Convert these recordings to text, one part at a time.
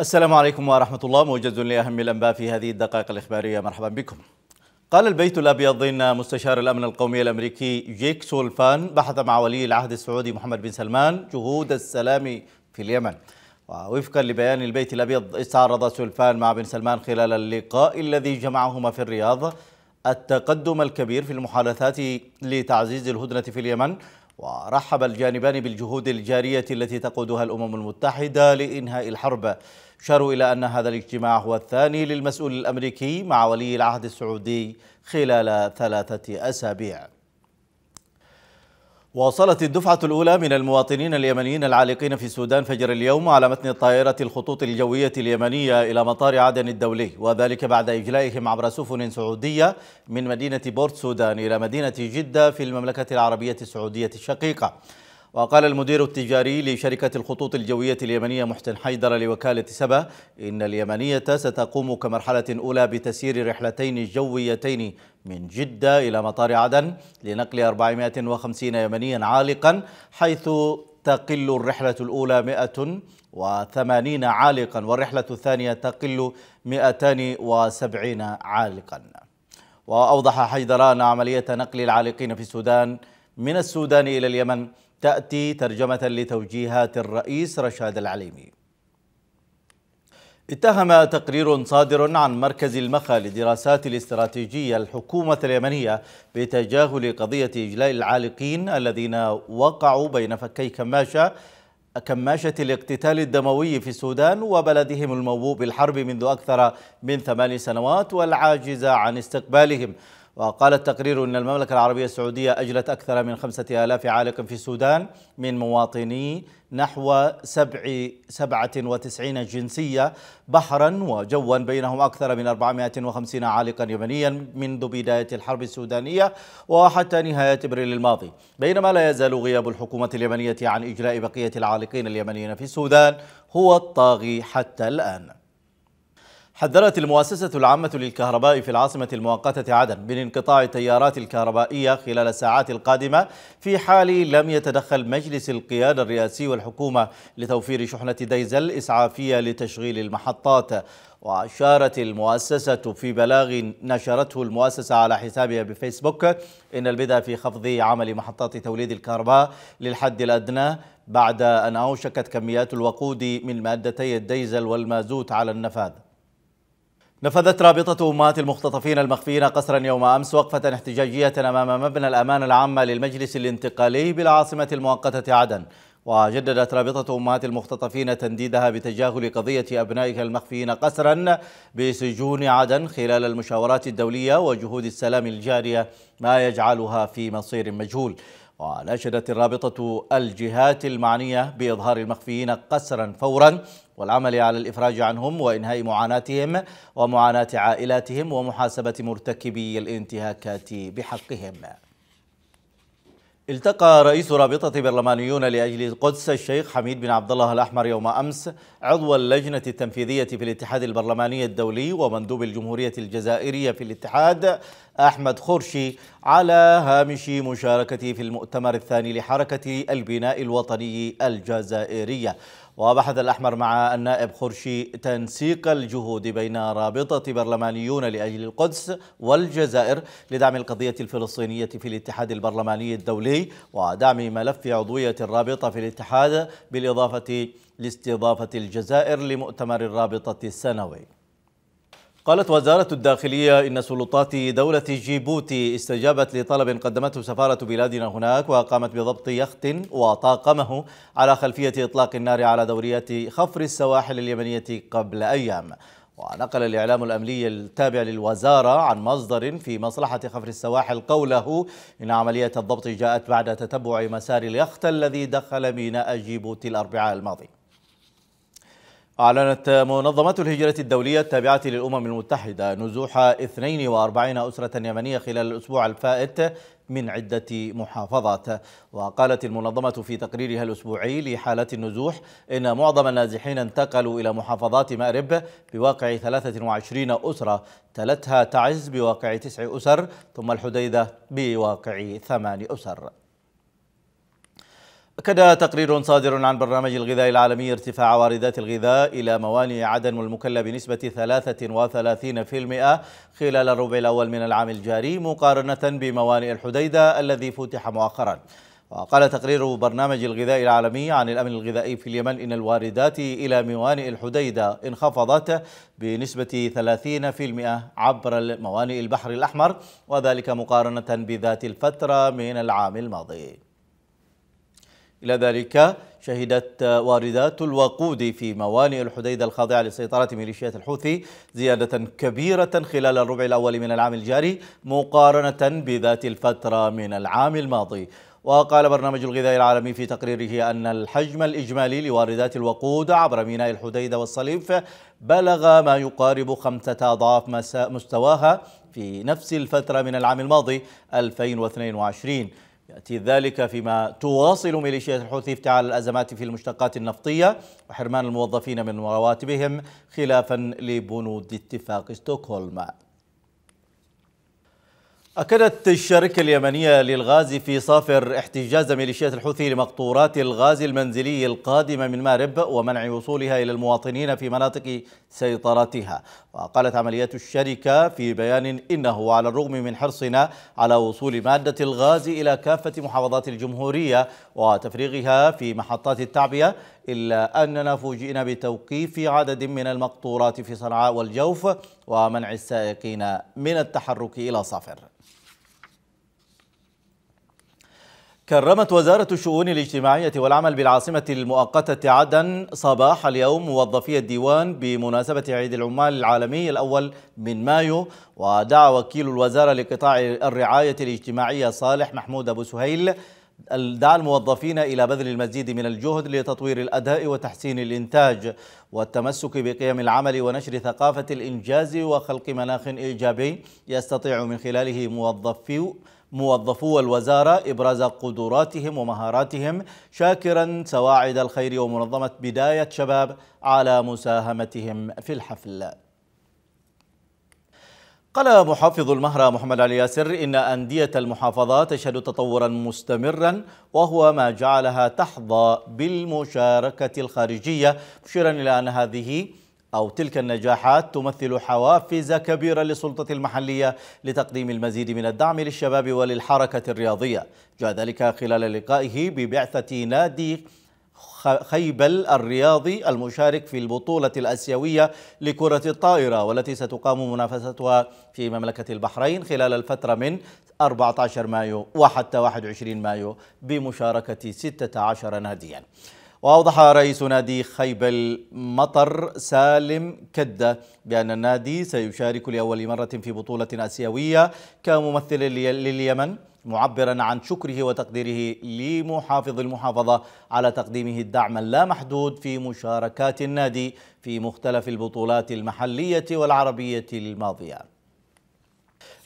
السلام عليكم ورحمة الله موجز لأهم الأنباء في هذه الدقائق الإخبارية مرحبا بكم قال البيت الأبيض إن مستشار الأمن القومي الأمريكي جيك سولفان بحث مع ولي العهد السعودي محمد بن سلمان جهود السلام في اليمن ووفقا لبيان البيت الأبيض استعرض سولفان مع بن سلمان خلال اللقاء الذي جمعهما في الرياض التقدم الكبير في المحادثات لتعزيز الهدنة في اليمن ورحب الجانبان بالجهود الجارية التي تقودها الأمم المتحدة لإنهاء الحرب أشاروا إلى أن هذا الاجتماع هو الثاني للمسؤول الأمريكي مع ولي العهد السعودي خلال ثلاثة أسابيع واصلت الدفعة الأولى من المواطنين اليمنيين العالقين في السودان فجر اليوم على متن طائرة الخطوط الجوية اليمنية إلى مطار عدن الدولي وذلك بعد إجلائهم عبر سفن سعودية من مدينة بورت سودان إلى مدينة جدة في المملكة العربية السعودية الشقيقة وقال المدير التجاري لشركة الخطوط الجوية اليمنية محسن حيدر لوكالة سبا إن اليمنية ستقوم كمرحلة أولى بتسيير رحلتين جويتين من جدة إلى مطار عدن لنقل 450 يمنيا عالقا حيث تقل الرحلة الأولى 180 عالقا والرحلة الثانية تقل 270 عالقا وأوضح حيدر أن عملية نقل العالقين في السودان من السودان إلى اليمن تأتي ترجمة لتوجيهات الرئيس رشاد العليمي اتهم تقرير صادر عن مركز المخا للدراسات الاستراتيجية الحكومة اليمنية بتجاهل قضية إجلاء العالقين الذين وقعوا بين فكي كماشة كماشة الاقتتال الدموي في السودان وبلدهم الموبوء بالحرب منذ أكثر من ثمان سنوات والعاجزة عن استقبالهم وقال التقرير أن المملكة العربية السعودية أجلت أكثر من خمسة آلاف عالق في السودان من مواطني نحو سبع سبعة وتسعين جنسية بحرا وجوا بينهم أكثر من 450 عالقا يمنيا منذ بداية الحرب السودانية وحتى نهاية إبريل الماضي بينما لا يزال غياب الحكومة اليمنية عن إجلاء بقية العالقين اليمنيين في السودان هو الطاغي حتى الآن حذرت المؤسسة العامة للكهرباء في العاصمة المؤقتة عدن من انقطاع التيارات الكهربائية خلال الساعات القادمة في حال لم يتدخل مجلس القيادة الرئاسي والحكومة لتوفير شحنة ديزل إسعافية لتشغيل المحطات وأشارت المؤسسة في بلاغ نشرته المؤسسة على حسابها بفيسبوك إن البدء في خفض عمل محطات توليد الكهرباء للحد الأدنى بعد أن أوشكت كميات الوقود من مادتي الديزل والمازوت على النفاذ نفذت رابطة أمهات المختطفين المخفيين قصرا يوم أمس وقفة احتجاجية أمام مبنى الأمانة العامة للمجلس الانتقالي بالعاصمة المؤقتة عدن وجددت رابطة أمهات المختطفين تنديدها بتجاهل قضية أبنائها المخفيين قسرا بسجون عدن خلال المشاورات الدولية وجهود السلام الجارية ما يجعلها في مصير مجهول وناشدت الرابطة الجهات المعنية بإظهار المخفيين قسرا فورا والعمل على الإفراج عنهم وإنهاء معاناتهم ومعاناة عائلاتهم ومحاسبة مرتكبي الانتهاكات بحقهم التقى رئيس رابطة برلمانيون لأجل القدس الشيخ حميد بن عبد الله الأحمر يوم أمس عضو اللجنة التنفيذية في الاتحاد البرلماني الدولي ومندوب الجمهورية الجزائرية في الاتحاد أحمد خرشي على هامش مشاركته في المؤتمر الثاني لحركة البناء الوطني الجزائرية وبحث الأحمر مع النائب خرشي تنسيق الجهود بين رابطة برلمانيون لأجل القدس والجزائر لدعم القضية الفلسطينية في الاتحاد البرلماني الدولي ودعم ملف عضوية الرابطة في الاتحاد بالإضافة لاستضافة الجزائر لمؤتمر الرابطة السنوي قالت وزارة الداخلية إن سلطات دولة جيبوتي استجابت لطلب قدمته سفارة بلادنا هناك وقامت بضبط يخت وطاقمه على خلفية إطلاق النار على دوريات خفر السواحل اليمنية قبل أيام ونقل الإعلام الأمني التابع للوزارة عن مصدر في مصلحة خفر السواحل قوله إن عملية الضبط جاءت بعد تتبع مسار اليخت الذي دخل ميناء جيبوتي الأربعاء الماضي أعلنت منظمة الهجرة الدولية التابعة للأمم المتحدة نزوح 42 أسرة يمنية خلال الأسبوع الفائت من عدة محافظات وقالت المنظمة في تقريرها الأسبوعي لحالة النزوح إن معظم النازحين انتقلوا إلى محافظات مأرب بواقع 23 أسرة تلتها تعز بواقع تسع أسر ثم الحديدة بواقع ثمان أسر أكد تقرير صادر عن برنامج الغذاء العالمي ارتفاع واردات الغذاء إلى موانئ عدن والمكلا بنسبة 33% خلال الربع الأول من العام الجاري مقارنة بموانئ الحديدة الذي فتح مؤخرا وقال تقرير برنامج الغذاء العالمي عن الأمن الغذائي في اليمن إن الواردات إلى موانئ الحديدة انخفضت بنسبة 30% عبر موانئ البحر الأحمر وذلك مقارنة بذات الفترة من العام الماضي إلى ذلك شهدت واردات الوقود في موانئ الحديدة الخاضعة لسيطرة ميليشيات الحوثي زيادة كبيرة خلال الربع الأول من العام الجاري مقارنة بذات الفترة من العام الماضي وقال برنامج الغذاء العالمي في تقريره أن الحجم الإجمالي لواردات الوقود عبر ميناء الحديدة والصليف بلغ ما يقارب خمسة أضعاف مستواها في نفس الفترة من العام الماضي 2022 يأتي ذلك فيما تواصل ميليشيات الحوثي افتعال الأزمات في المشتقات النفطية وحرمان الموظفين من رواتبهم خلافا لبنود اتفاق ستوكهولم أكدت الشركة اليمنية للغاز في صافر احتجاز ميليشيات الحوثي لمقطورات الغاز المنزلي القادمة من مارب ومنع وصولها إلى المواطنين في مناطق سيطرتها وقالت عمليات الشركة في بيان إنه على الرغم من حرصنا على وصول مادة الغاز إلى كافة محافظات الجمهورية وتفريغها في محطات التعبئة إلا أننا فوجئنا بتوقيف عدد من المقطورات في صنعاء والجوف ومنع السائقين من التحرك إلى صافر كرمت وزارة الشؤون الاجتماعية والعمل بالعاصمة المؤقتة عدن صباح اليوم موظفي الديوان بمناسبة عيد العمال العالمي الأول من مايو ودعا وكيل الوزارة لقطاع الرعاية الاجتماعية صالح محمود أبو سهيل دعا الموظفين إلى بذل المزيد من الجهد لتطوير الأداء وتحسين الإنتاج والتمسك بقيم العمل ونشر ثقافة الإنجاز وخلق مناخ إيجابي يستطيع من خلاله موظفي موظفو الوزارة إبراز قدراتهم ومهاراتهم شاكرا سواعد الخير ومنظمة بداية شباب على مساهمتهم في الحفل قال محافظ المهرة محمد علي ياسر إن أندية المحافظات تشهد تطورا مستمرا وهو ما جعلها تحظى بالمشاركة الخارجية مشيرا إلى أن هذه أو تلك النجاحات تمثل حوافز كبيرة للسلطة المحلية لتقديم المزيد من الدعم للشباب وللحركة الرياضية جاء ذلك خلال لقائه ببعثة نادي خيبل الرياضي المشارك في البطولة الأسيوية لكرة الطائرة والتي ستقام منافستها في مملكة البحرين خلال الفترة من 14 مايو وحتى 21 مايو بمشاركة 16 نادياً وأوضح رئيس نادي خيبل مطر سالم كدة بأن النادي سيشارك لأول مرة في بطولة آسيوية كممثل لليمن معبرا عن شكره وتقديره لمحافظ المحافظة على تقديمه الدعم اللامحدود في مشاركات النادي في مختلف البطولات المحلية والعربية الماضية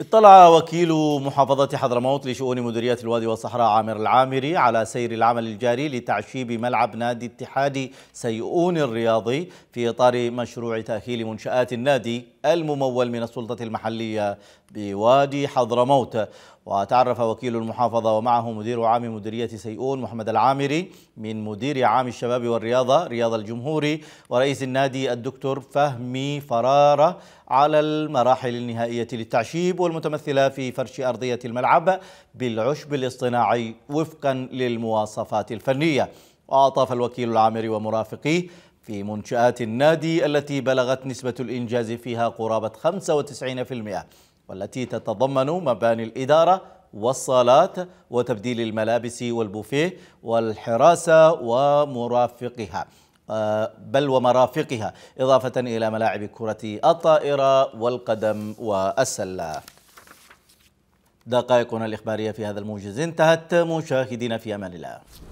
اطلع وكيل محافظة حضرموت لشؤون مديرية الوادي والصحراء عامر العامري على سير العمل الجاري لتعشيب ملعب نادي اتحاد سيئون الرياضي في إطار مشروع تأهيل منشآت النادي الممول من السلطة المحلية بوادي حضرموت وتعرف وكيل المحافظة ومعه مدير عام مديرية سيئون محمد العامري من مدير عام الشباب والرياضة رياض الجمهوري ورئيس النادي الدكتور فهمي فرارة على المراحل النهائية للتعشيب والمتمثلة في فرش أرضية الملعب بالعشب الاصطناعي وفقا للمواصفات الفنية وأطاف الوكيل العامري ومرافقيه في منشآت النادي التي بلغت نسبة الإنجاز فيها قرابة 95% والتي تتضمن مباني الإدارة والصالات وتبديل الملابس والبوفيه والحراسة ومرافقها آه، بل ومرافقها إضافة إلى ملاعب كرة الطائرة والقدم والسلة دقائقنا الإخبارية في هذا الموجز انتهت مشاهدينا في أمان الله